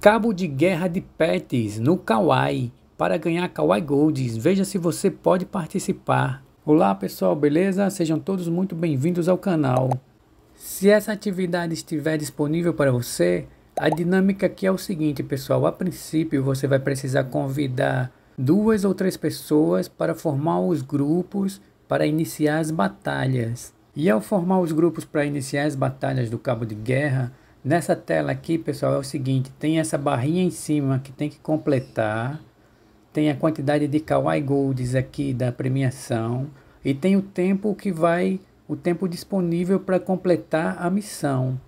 Cabo de guerra de pets no Kawaii para ganhar Kawaii Golds. Veja se você pode participar. Olá pessoal, beleza? Sejam todos muito bem-vindos ao canal. Se essa atividade estiver disponível para você, a dinâmica aqui é o seguinte, pessoal. A princípio você vai precisar convidar duas ou três pessoas para formar os grupos para iniciar as batalhas. E ao formar os grupos para iniciar as batalhas do Cabo de Guerra, Nessa tela aqui, pessoal, é o seguinte, tem essa barrinha em cima que tem que completar, tem a quantidade de Kawaii Golds aqui da premiação e tem o tempo que vai, o tempo disponível para completar a missão.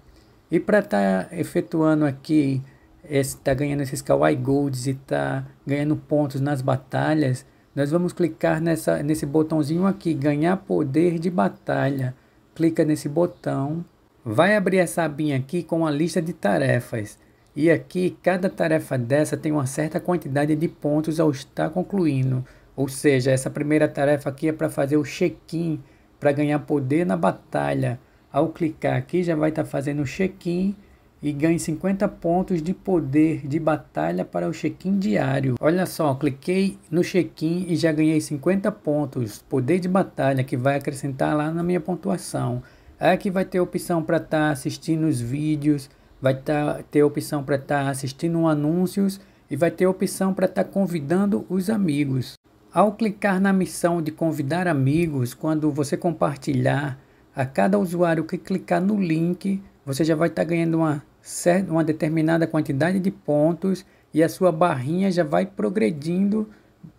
E para estar tá efetuando aqui, está ganhando esses Kawaii Golds e está ganhando pontos nas batalhas, nós vamos clicar nessa, nesse botãozinho aqui, ganhar poder de batalha. Clica nesse botão Vai abrir essa abinha aqui com a lista de tarefas. E aqui, cada tarefa dessa tem uma certa quantidade de pontos ao estar concluindo. Ou seja, essa primeira tarefa aqui é para fazer o check-in, para ganhar poder na batalha. Ao clicar aqui, já vai estar tá fazendo o check-in e ganhe 50 pontos de poder de batalha para o check-in diário. Olha só, cliquei no check-in e já ganhei 50 pontos, poder de batalha, que vai acrescentar lá na minha pontuação. Aqui é vai ter opção para estar tá assistindo os vídeos, vai tá, ter opção para estar tá assistindo anúncios e vai ter opção para estar tá convidando os amigos. Ao clicar na missão de convidar amigos, quando você compartilhar, a cada usuário que clicar no link, você já vai estar tá ganhando uma, certa, uma determinada quantidade de pontos e a sua barrinha já vai progredindo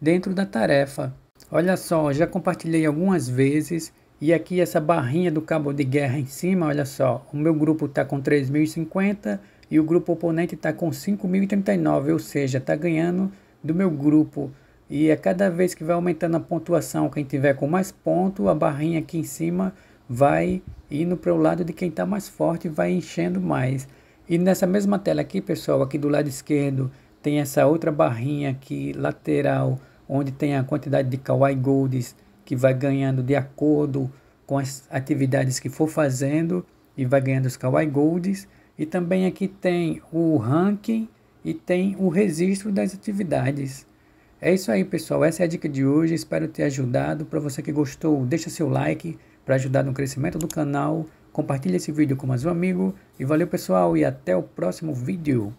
dentro da tarefa. Olha só, já compartilhei algumas vezes e aqui essa barrinha do cabo de guerra em cima, olha só, o meu grupo está com 3.050 e o grupo oponente está com 5.039, ou seja, está ganhando do meu grupo. E a é cada vez que vai aumentando a pontuação, quem tiver com mais ponto, a barrinha aqui em cima vai indo para o lado de quem está mais forte, e vai enchendo mais. E nessa mesma tela aqui, pessoal, aqui do lado esquerdo, tem essa outra barrinha aqui lateral, onde tem a quantidade de Kawaii Golds que vai ganhando de acordo com as atividades que for fazendo e vai ganhando os Kawaii Golds. E também aqui tem o ranking e tem o registro das atividades. É isso aí, pessoal. Essa é a dica de hoje. Espero ter ajudado. Para você que gostou, deixa seu like para ajudar no crescimento do canal. Compartilhe esse vídeo com mais um amigo. E valeu, pessoal, e até o próximo vídeo.